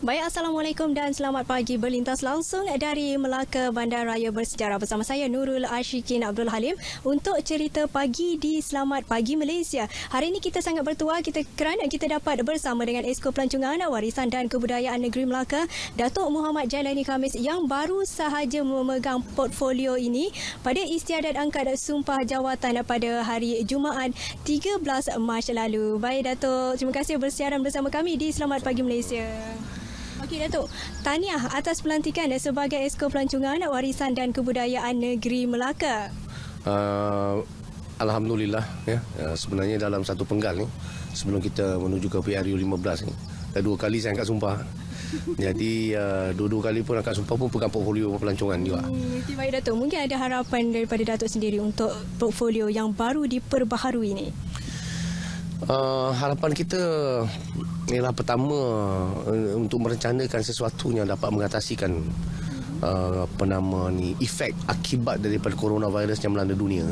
Baik, Assalamualaikum dan selamat pagi berlintas langsung dari Melaka Bandar Raya Bersejarah bersama saya Nurul Ashikin Abdul Halim untuk cerita pagi di Selamat Pagi Malaysia. Hari ini kita sangat bertuah kita kerana kita dapat bersama dengan Esko Pelancongan Warisan dan Kebudayaan Negeri Melaka, Datuk Muhammad Jalani Khamis yang baru sahaja memegang portfolio ini pada istiadat angkat sumpah jawatan pada hari Jumaat 13 Mac lalu. Baik Datuk, terima kasih bersiaran bersama kami di Selamat Pagi Malaysia. Okey Datuk, tahniah atas pelantikan sebagai Esko Pelancongan Warisan dan Kebudayaan Negeri Melaka. Uh, Alhamdulillah, ya. ya sebenarnya dalam satu penggal ni, sebelum kita menuju ke PRU 15 ni, dah dua kali saya angkat sumpah. Jadi uh, dua-dua kali pun angkat sumpah pun pegang portfolio pelancongan juga. Hmm, baik Datuk, mungkin ada harapan daripada Datuk sendiri untuk portfolio yang baru diperbaharui ini? Eh, harapan kita ialah pertama uh, untuk merencanakan sesuatu yang dapat mengatasikan uh, eh, penama ni efek akibat daripada coronavirus yang melanda dunia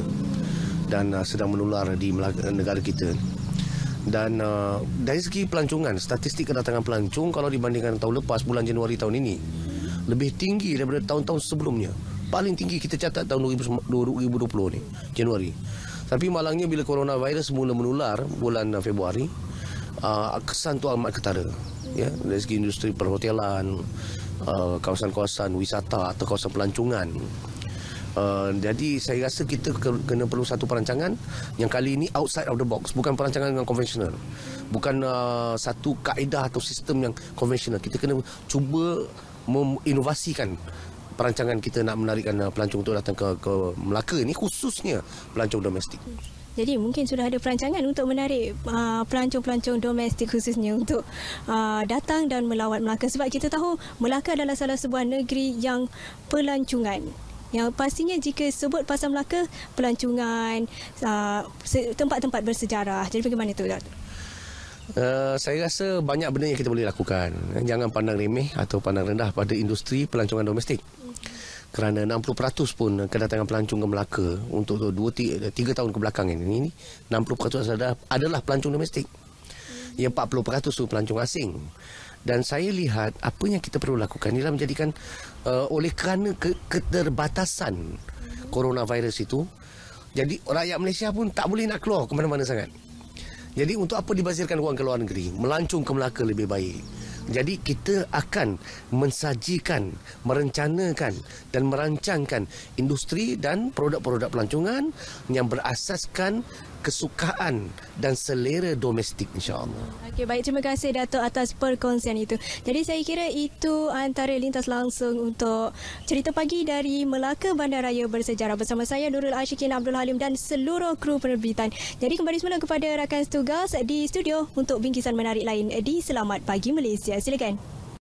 dan uh, sedang menular di negara kita dan uh, dari segi pelancongan statistik kedatangan pelancong kalau dibandingkan tahun lepas bulan Januari tahun ini lebih tinggi daripada tahun-tahun sebelumnya paling tinggi kita catat tahun 2020 ni Januari tapi malangnya bila coronavirus mula menular bulan Februari, uh, kesan tu amat ketara. Ya, dari segi industri perhotelan, ah, kawasan-kawasan uh, wisata atau kawasan pelancongan. Uh, jadi saya rasa kita kena perlu satu perancangan yang kali ini outside of the box bukan perancangan yang konvensional bukan uh, satu kaedah atau sistem yang konvensional kita kena cuba menginovasikan perancangan kita nak menarikkan uh, pelancong untuk datang ke, ke Melaka ini khususnya pelancong domestik? Jadi mungkin sudah ada perancangan untuk menarik uh, pelancong-pelancong uh, domestik khususnya untuk uh, datang dan melawat Melaka. Sebab kita tahu Melaka adalah salah sebuah negeri yang pelancongan. Yang pastinya jika sebut pasal Melaka, pelancongan, uh, tempat-tempat bersejarah. Jadi bagaimana itu, Datuk? Eh, saya rasa banyak benda yang kita boleh lakukan. Eh, jangan pandang remeh atau pandang rendah pada industri pelancongan domestik. Kerana 60% pun kedatangan pelancong ke Melaka untuk 2 3 eh, tahun ke belakang ini, ini 60% adalah adalah pelancong domestik. Yang 40% tu pelancong asing. Dan saya lihat apa yang kita perlu lakukan ialah menjadikan uh, oleh kerana ke, keterbatasan coronavirus itu jadi rakyat Malaysia pun tak boleh nak keluar ke mana-mana sangat. Jadi untuk apa dibazirkan wang ke luar negeri? Melancung ke Melaka lebih baik. Jadi kita akan mensajikan, merencanakan dan merancangkan industri dan produk-produk pelancongan yang berasaskan kesukaan dan selera domestik insyaAllah. Okay, baik, terima kasih Datuk atas perkongsian itu. Jadi saya kira itu antara lintas langsung untuk cerita pagi dari Melaka Bandaraya Bersejarah bersama saya Nurul Ashikin Abdul Halim dan seluruh kru penerbitan. Jadi kembali semula kepada rakan setugas di studio untuk bingkisan menarik lain di Selamat Pagi Malaysia. Again.